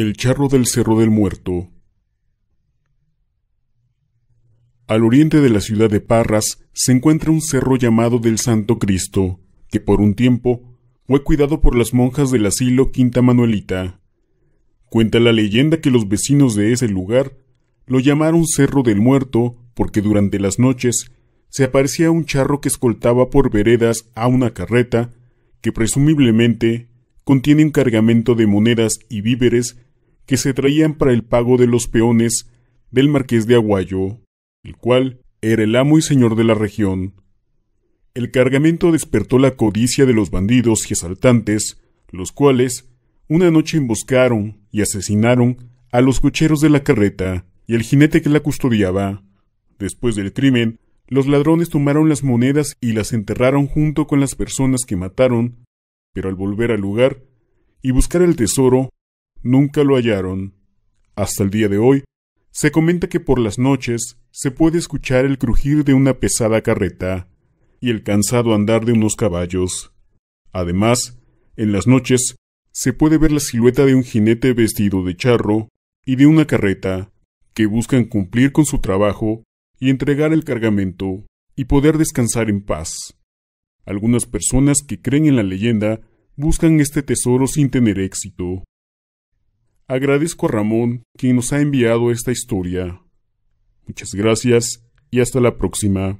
El charro del Cerro del Muerto. Al oriente de la ciudad de Parras se encuentra un cerro llamado del Santo Cristo, que por un tiempo fue cuidado por las monjas del asilo Quinta Manuelita. Cuenta la leyenda que los vecinos de ese lugar lo llamaron Cerro del Muerto porque durante las noches se aparecía un charro que escoltaba por veredas a una carreta que presumiblemente contiene un cargamento de monedas y víveres que se traían para el pago de los peones del marqués de Aguayo, el cual era el amo y señor de la región. El cargamento despertó la codicia de los bandidos y asaltantes, los cuales una noche emboscaron y asesinaron a los cocheros de la carreta y al jinete que la custodiaba. Después del crimen, los ladrones tomaron las monedas y las enterraron junto con las personas que mataron, pero al volver al lugar y buscar el tesoro, Nunca lo hallaron. Hasta el día de hoy, se comenta que por las noches se puede escuchar el crujir de una pesada carreta y el cansado andar de unos caballos. Además, en las noches se puede ver la silueta de un jinete vestido de charro y de una carreta que buscan cumplir con su trabajo y entregar el cargamento y poder descansar en paz. Algunas personas que creen en la leyenda buscan este tesoro sin tener éxito, Agradezco a Ramón, quien nos ha enviado esta historia. Muchas gracias y hasta la próxima.